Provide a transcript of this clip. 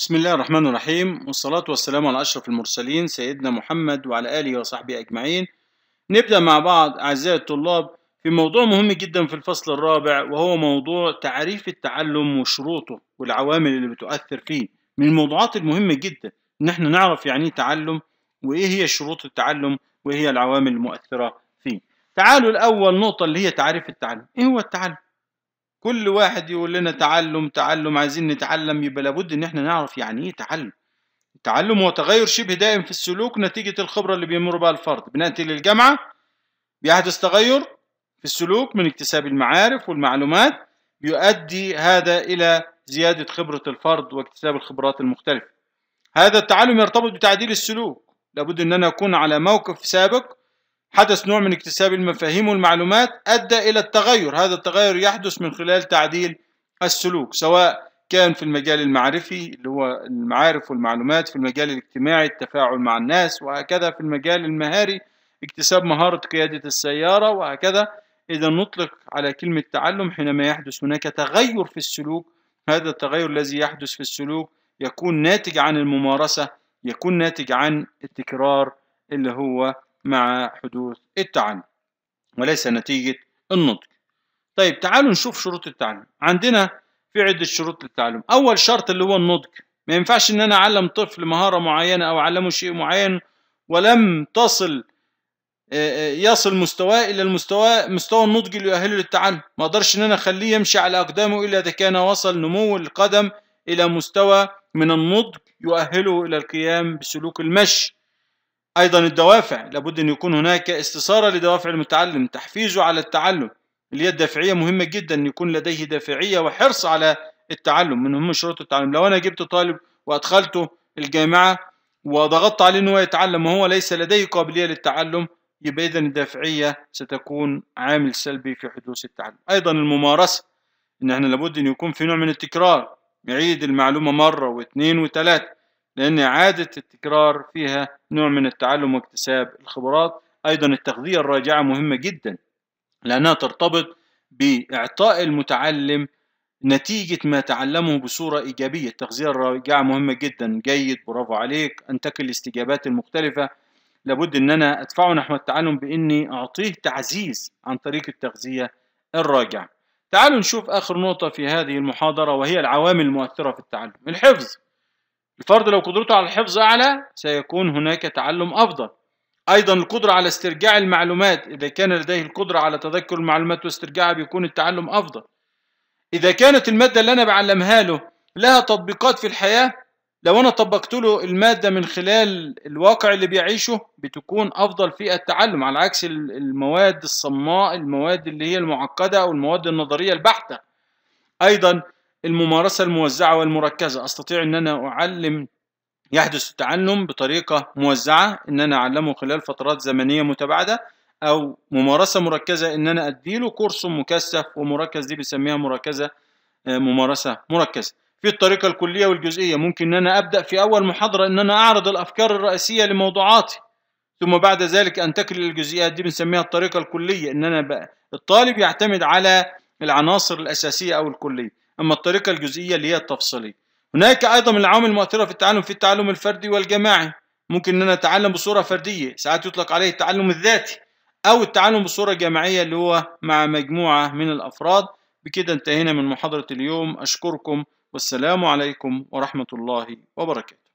بسم الله الرحمن الرحيم والصلاة والسلام على أشرف المرسلين سيدنا محمد وعلى آله وصحبه أجمعين نبدأ مع بعض أعزائي الطلاب في موضوع مهم جدا في الفصل الرابع وهو موضوع تعريف التعلم وشروطه والعوامل اللي بتؤثر فيه من الموضوعات المهمة جدا إن احنا نعرف يعني ايه تعلم وإيه هي شروط التعلم وإيه هي العوامل المؤثرة فيه تعالوا الأول نقطة اللي هي تعريف التعلم إيه هو التعلم؟ كل واحد يقول لنا تعلم تعلم عايزين نتعلم يبقى لابد ان احنا نعرف يعني ايه تعلم التعلم هو تغير شبه دائم في السلوك نتيجة الخبرة اللي بيمر بها الفرد بنأتي للجامعة بيحدث تغير في السلوك من اكتساب المعارف والمعلومات يؤدي هذا إلى زيادة خبرة الفرد واكتساب الخبرات المختلفة هذا التعلم يرتبط بتعديل السلوك لابد أن أنا أكون على موقف سابق حدث نوع من اكتساب المفاهيم والمعلومات أدى إلى التغير هذا التغير يحدث من خلال تعديل السلوك سواء كان في المجال المعرفي اللي هو المعارف والمعلومات في المجال الاجتماعي التفاعل مع الناس وهكذا في المجال المهاري اكتساب مهارة قيادة السيارة وهكذا إذا نطلق على كلمة تعلم حينما يحدث هناك تغير في السلوك هذا التغير الذي يحدث في السلوك يكون ناتج عن الممارسة يكون ناتج عن التكرار اللي هو مع حدوث التعلم وليس نتيجة النضج طيب تعالوا نشوف شروط التعلم عندنا في عدة شروط للتعلم أول شرط اللي هو النضج ما ينفعش إن أنا أعلم طفل مهارة معينة أو أعلمه شيء معين ولم تصل آه، آه، يصل مستواه الى المستوى مستوى النضج اللي يؤهله للتعلم ما اقدرش ان انا اخليه يمشي على اقدامه الا اذا كان وصل نمو القدم الى مستوى من النضج يؤهله الى القيام بسلوك المشي أيضا الدوافع لابد أن يكون هناك استثارة لدوافع المتعلم تحفيزه على التعلم اللي هي الدافعية مهمة جدا أن يكون لديه دافعية وحرص على التعلم من هم شروط التعلم لو أنا جبت طالب وأدخلته الجامعة وضغطت عليه أنه يتعلم وهو ليس لديه قابلية للتعلم يبقى إذا الدافعية ستكون عامل سلبي في حدوث التعلم أيضا الممارسة إن إحنا لابد أن يكون في نوع من التكرار يعيد المعلومة مرة واثنين وثلاثة لأن إعادة التكرار فيها نوع من التعلم واكتساب الخبرات أيضا التغذية الراجعة مهمة جدا لأنها ترتبط بإعطاء المتعلم نتيجة ما تعلمه بصورة إيجابية التغذية الراجعة مهمة جدا جيد برافو عليك أنتقل الاستجابات المختلفة لابد أن أنا أدفعه نحو التعلم بإني أعطيه تعزيز عن طريق التغذية الراجعة تعالوا نشوف آخر نقطة في هذه المحاضرة وهي العوامل المؤثرة في التعلم الحفظ الفرد لو قدرته على الحفظ أعلى سيكون هناك تعلم أفضل أيضا القدرة على استرجاع المعلومات إذا كان لديه القدرة على تذكر المعلومات واسترجاعها بيكون التعلم أفضل إذا كانت المادة اللي أنا بعلمها له لها تطبيقات في الحياة لو أنا طبقت له المادة من خلال الواقع اللي بيعيشه بتكون أفضل في التعلم على عكس المواد الصماء المواد اللي هي المعقدة أو المواد النظرية البحتة أيضا الممارسة الموزعة والمركزة أستطيع أن أنا أعلم يحدث التعلم بطريقة موزعة أن أنا أعلمه خلال فترات زمنية متباعدة أو ممارسة مركزة أن أنا أديله كورس مكثف ومركز دي بنسميها مركزة آه، ممارسة مركزة في الطريقة الكلية والجزئية ممكن أن أنا أبدأ في أول محاضرة أن أنا أعرض الأفكار الرئيسية لموضوعاتي ثم بعد ذلك أنتقل للجزئيات دي بنسميها الطريقة الكلية أن أنا بقى الطالب يعتمد على العناصر الأساسية أو الكلية أما الطريقة الجزئية اللي هي التفصيلية هناك أيضا من العوامل المؤثرة في التعلم في التعلم الفردي والجماعي ممكن أن أنا أتعلم بصورة فردية ساعات يطلق عليه التعلم الذاتي أو التعلم بصورة جماعية اللي هو مع مجموعة من الأفراد بكده انتهينا من محاضرة اليوم أشكركم والسلام عليكم ورحمة الله وبركاته